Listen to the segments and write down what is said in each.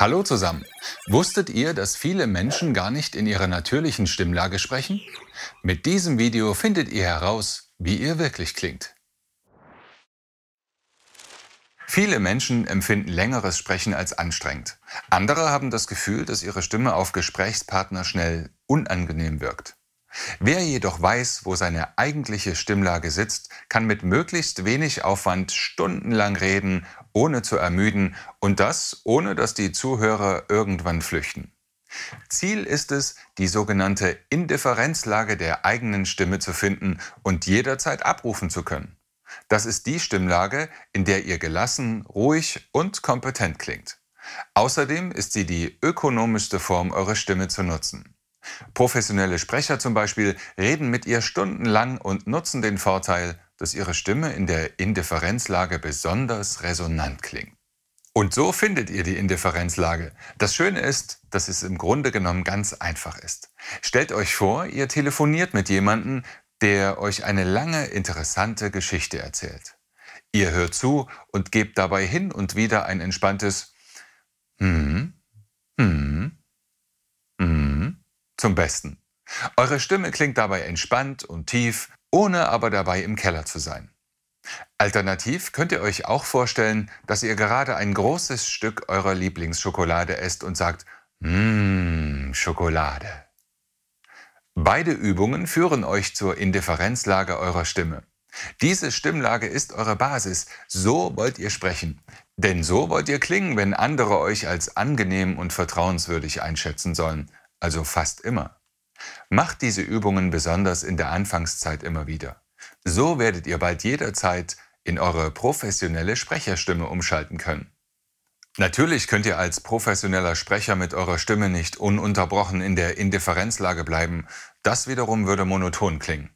Hallo zusammen. Wusstet ihr, dass viele Menschen gar nicht in ihrer natürlichen Stimmlage sprechen? Mit diesem Video findet ihr heraus, wie ihr wirklich klingt. Viele Menschen empfinden längeres Sprechen als anstrengend. Andere haben das Gefühl, dass ihre Stimme auf Gesprächspartner schnell unangenehm wirkt. Wer jedoch weiß, wo seine eigentliche Stimmlage sitzt, kann mit möglichst wenig Aufwand stundenlang reden, ohne zu ermüden und das ohne, dass die Zuhörer irgendwann flüchten. Ziel ist es, die sogenannte Indifferenzlage der eigenen Stimme zu finden und jederzeit abrufen zu können. Das ist die Stimmlage, in der ihr gelassen, ruhig und kompetent klingt. Außerdem ist sie die ökonomischste Form, eure Stimme zu nutzen. Professionelle Sprecher zum Beispiel reden mit ihr stundenlang und nutzen den Vorteil, dass ihre Stimme in der Indifferenzlage besonders resonant klingt. Und so findet ihr die Indifferenzlage. Das Schöne ist, dass es im Grunde genommen ganz einfach ist. Stellt euch vor, ihr telefoniert mit jemandem, der euch eine lange interessante Geschichte erzählt. Ihr hört zu und gebt dabei hin und wieder ein entspanntes hm zum Besten. Eure Stimme klingt dabei entspannt und tief, ohne aber dabei im Keller zu sein. Alternativ könnt ihr euch auch vorstellen, dass ihr gerade ein großes Stück eurer Lieblingsschokolade esst und sagt, Mmm, Schokolade. Beide Übungen führen euch zur Indifferenzlage eurer Stimme. Diese Stimmlage ist eure Basis, so wollt ihr sprechen. Denn so wollt ihr klingen, wenn andere euch als angenehm und vertrauenswürdig einschätzen sollen also fast immer. Macht diese Übungen besonders in der Anfangszeit immer wieder. So werdet ihr bald jederzeit in eure professionelle Sprecherstimme umschalten können. Natürlich könnt ihr als professioneller Sprecher mit eurer Stimme nicht ununterbrochen in der Indifferenzlage bleiben, das wiederum würde monoton klingen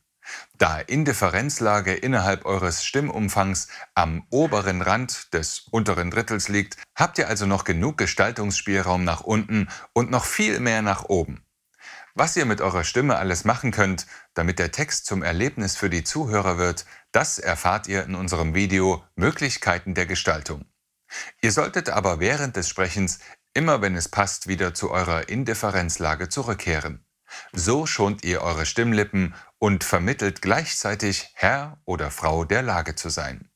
da Indifferenzlage innerhalb eures Stimmumfangs am oberen Rand des unteren Drittels liegt, habt ihr also noch genug Gestaltungsspielraum nach unten und noch viel mehr nach oben. Was ihr mit eurer Stimme alles machen könnt, damit der Text zum Erlebnis für die Zuhörer wird, das erfahrt ihr in unserem Video Möglichkeiten der Gestaltung. Ihr solltet aber während des Sprechens immer, wenn es passt, wieder zu eurer Indifferenzlage zurückkehren. So schont ihr eure Stimmlippen und vermittelt gleichzeitig Herr oder Frau der Lage zu sein.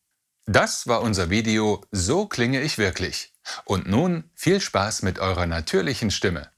Das war unser Video So klinge ich wirklich. Und nun viel Spaß mit eurer natürlichen Stimme.